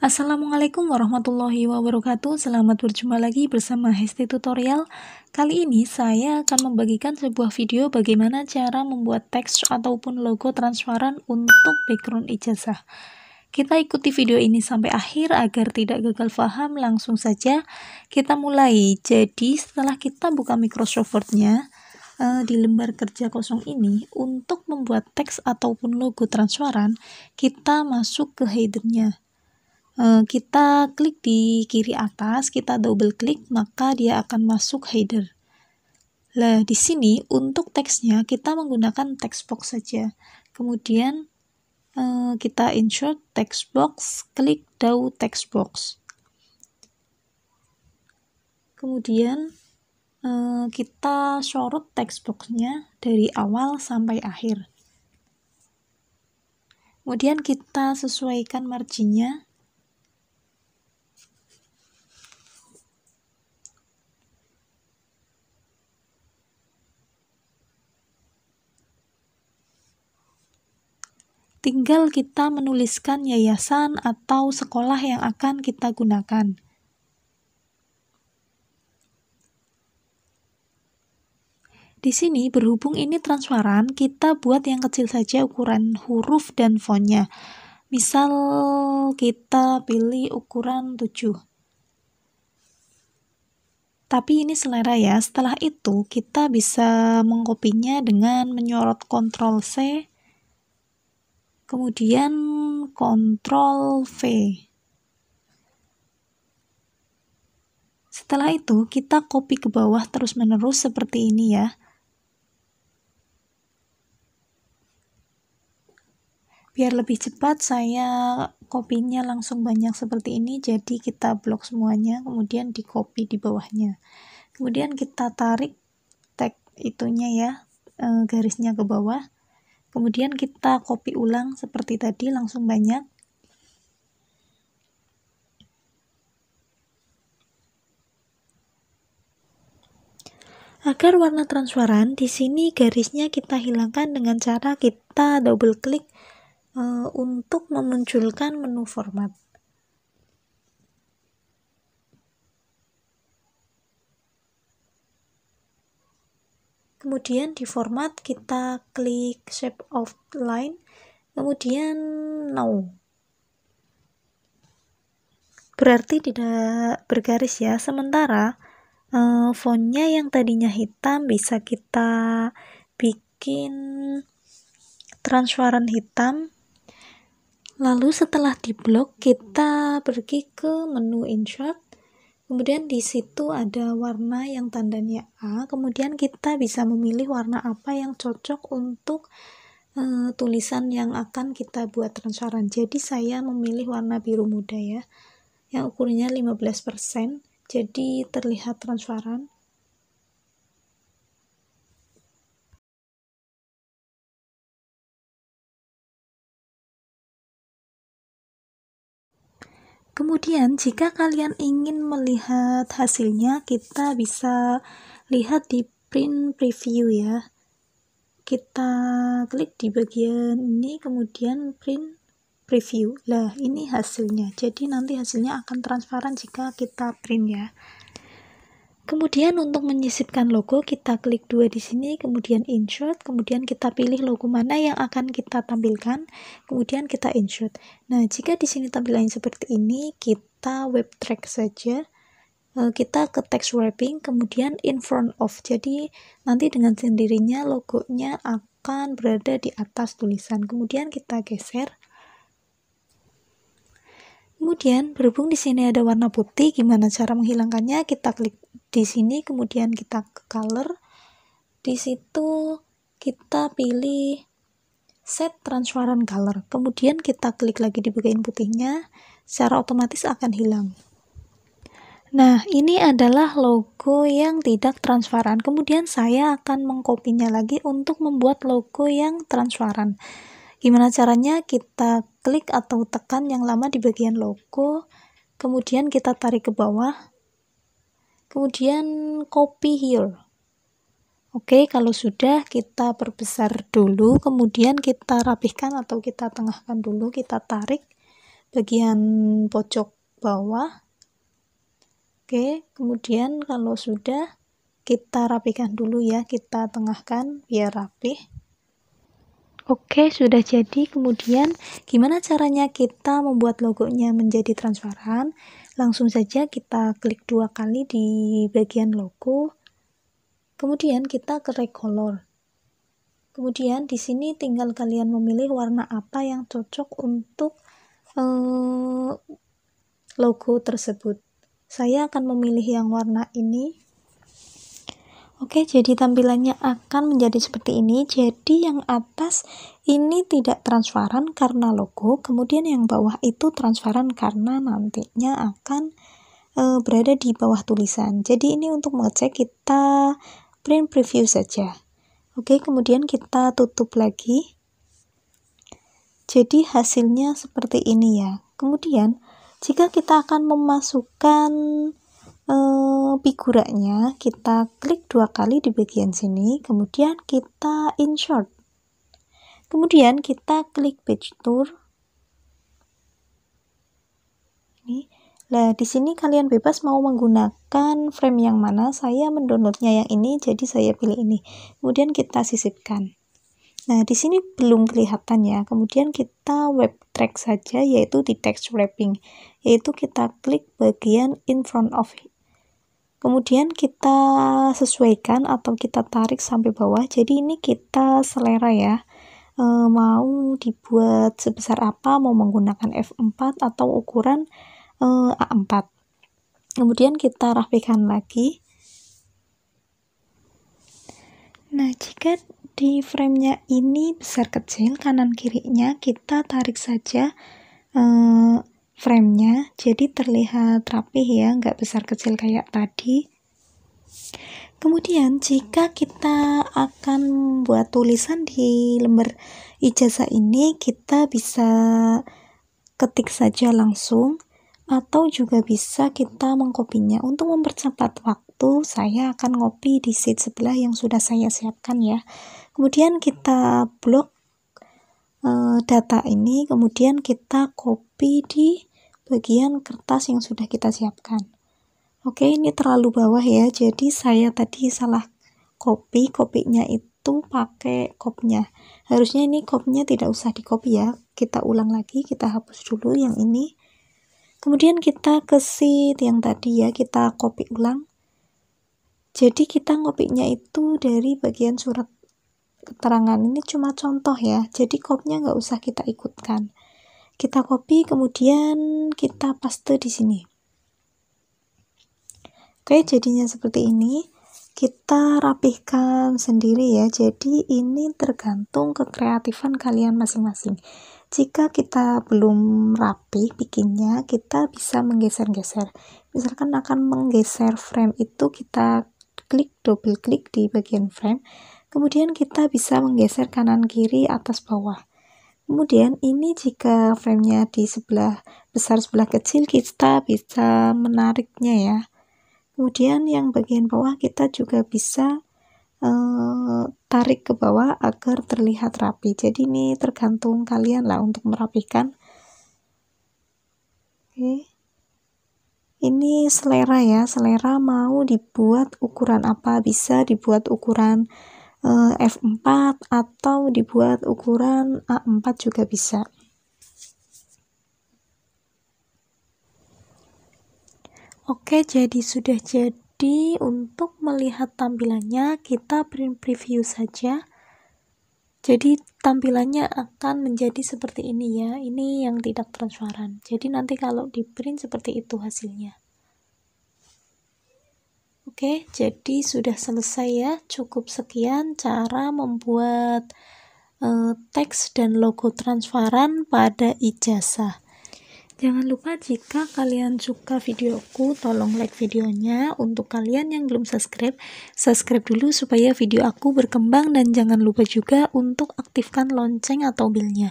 Assalamualaikum warahmatullahi wabarakatuh Selamat berjumpa lagi bersama Hesti Tutorial Kali ini saya akan membagikan sebuah video bagaimana cara membuat teks ataupun logo transparan untuk background ijazah Kita ikuti video ini sampai akhir agar tidak gagal paham langsung saja Kita mulai Jadi setelah kita buka Microsoft Word-nya eh, di lembar kerja kosong ini untuk membuat teks ataupun logo transparan kita masuk ke headernya Eh, kita klik di kiri atas, kita double klik, maka dia akan masuk header. Nah, di sini untuk teksnya kita menggunakan text box saja. Kemudian eh, kita insert text box, klik DAW text box. Kemudian eh, kita sorot text boxnya dari awal sampai akhir. Kemudian kita sesuaikan marginnya tinggal kita menuliskan yayasan atau sekolah yang akan kita gunakan. Di sini berhubung ini transparan, kita buat yang kecil saja ukuran huruf dan fontnya. Misal kita pilih ukuran 7. Tapi ini selera ya. Setelah itu kita bisa mengkopinya dengan menyorot Ctrl C kemudian kontrol V. Setelah itu, kita copy ke bawah terus-menerus seperti ini ya. Biar lebih cepat, saya kopinya langsung banyak seperti ini, jadi kita blok semuanya, kemudian di copy di bawahnya. Kemudian kita tarik tag itunya ya, eh, garisnya ke bawah. Kemudian kita copy ulang seperti tadi langsung banyak. Agar warna transparan, di sini garisnya kita hilangkan dengan cara kita double klik e, untuk memunculkan menu format. kemudian di format kita klik shape outline kemudian no berarti tidak bergaris ya sementara eh, fontnya yang tadinya hitam bisa kita bikin transparan hitam lalu setelah di blok kita pergi ke menu insert Kemudian di situ ada warna yang tandanya A, kemudian kita bisa memilih warna apa yang cocok untuk e, tulisan yang akan kita buat transparan. Jadi saya memilih warna biru muda ya, yang ukurannya 15%, jadi terlihat transparan. Kemudian jika kalian ingin melihat hasilnya, kita bisa lihat di print preview ya. Kita klik di bagian ini kemudian print preview. Lah, ini hasilnya. Jadi nanti hasilnya akan transparan jika kita print ya. Kemudian untuk menyisipkan logo, kita klik dua di sini, kemudian insert, kemudian kita pilih logo mana yang akan kita tampilkan, kemudian kita insert. Nah, jika di sini tampilannya seperti ini, kita web track saja. Eh, kita ke text wrapping, kemudian in front of. Jadi, nanti dengan sendirinya logonya akan berada di atas tulisan. Kemudian kita geser. Kemudian, berhubung di sini ada warna putih, gimana cara menghilangkannya? Kita klik di sini kemudian kita ke color di situ kita pilih set transparent color kemudian kita klik lagi di bagian putihnya secara otomatis akan hilang nah ini adalah logo yang tidak transparan kemudian saya akan mengkopinya lagi untuk membuat logo yang transparan gimana caranya kita klik atau tekan yang lama di bagian logo kemudian kita tarik ke bawah kemudian copy here Oke, kalau sudah kita perbesar dulu, kemudian kita rapihkan atau kita tengahkan dulu, kita tarik bagian pojok bawah. Oke, kemudian kalau sudah kita rapikan dulu ya, kita tengahkan biar rapih. Oke, sudah jadi. Kemudian gimana caranya kita membuat logonya menjadi transparan? Langsung saja kita klik dua kali di bagian logo. Kemudian kita ke recolor. Kemudian di sini tinggal kalian memilih warna apa yang cocok untuk eh, logo tersebut. Saya akan memilih yang warna ini Oke, jadi tampilannya akan menjadi seperti ini. Jadi yang atas ini tidak transparan karena logo, kemudian yang bawah itu transparan karena nantinya akan e, berada di bawah tulisan. Jadi ini untuk mengecek kita print preview saja. Oke, kemudian kita tutup lagi. Jadi hasilnya seperti ini ya. Kemudian jika kita akan memasukkan figuranya kita klik dua kali di bagian sini, kemudian kita insert. Kemudian kita klik page tour. Ini. Nah, di sini kalian bebas mau menggunakan frame yang mana. Saya mendownloadnya yang ini, jadi saya pilih ini. Kemudian kita sisipkan. Nah, di sini belum kelihatan ya. Kemudian kita web track saja, yaitu di text wrapping. Yaitu kita klik bagian in front of kemudian kita sesuaikan atau kita tarik sampai bawah jadi ini kita selera ya e, mau dibuat sebesar apa mau menggunakan F4 atau ukuran e, A4 kemudian kita rapikan lagi nah jika di framenya ini besar kecil kanan kirinya kita tarik saja eh, framenya jadi terlihat rapih ya nggak besar kecil kayak tadi kemudian jika kita akan buat tulisan di lembar ijazah ini kita bisa ketik saja langsung atau juga bisa kita mengkopinya untuk mempercepat waktu saya akan ngopi di sheet sebelah yang sudah saya siapkan ya kemudian kita blok eh, data ini kemudian kita copy di bagian kertas yang sudah kita siapkan. Oke, ini terlalu bawah ya. Jadi saya tadi salah copy, kopinya itu pakai kopnya. Harusnya ini kopnya tidak usah dikopi ya. Kita ulang lagi, kita hapus dulu yang ini. Kemudian kita ke sheet yang tadi ya, kita copy ulang. Jadi kita ngopinya itu dari bagian surat keterangan ini cuma contoh ya jadi kopnya nggak usah kita ikutkan kita copy, kemudian kita paste di sini. Oke, jadinya seperti ini. Kita rapihkan sendiri ya. Jadi ini tergantung kekreatifan kalian masing-masing. Jika kita belum rapi bikinnya, kita bisa menggeser-geser. Misalkan akan menggeser frame itu kita klik double klik di bagian frame. Kemudian kita bisa menggeser kanan kiri atas bawah. Kemudian ini jika framenya di sebelah besar sebelah kecil kita bisa menariknya ya. Kemudian yang bagian bawah kita juga bisa uh, tarik ke bawah agar terlihat rapi. Jadi ini tergantung kalian lah untuk merapikan. Oke. Ini selera ya, selera mau dibuat ukuran apa bisa dibuat ukuran Eh, F4 atau dibuat ukuran A4 juga bisa. Oke, jadi sudah jadi untuk melihat tampilannya kita print preview saja. Jadi tampilannya akan menjadi seperti ini ya. Ini yang tidak transparan. Jadi nanti kalau di print seperti itu hasilnya. Oke, jadi sudah selesai ya. Cukup sekian cara membuat eh, teks dan logo transparan pada ijazah. Jangan lupa jika kalian suka videoku, tolong like videonya. Untuk kalian yang belum subscribe, subscribe dulu supaya video aku berkembang dan jangan lupa juga untuk aktifkan lonceng atau bilnya.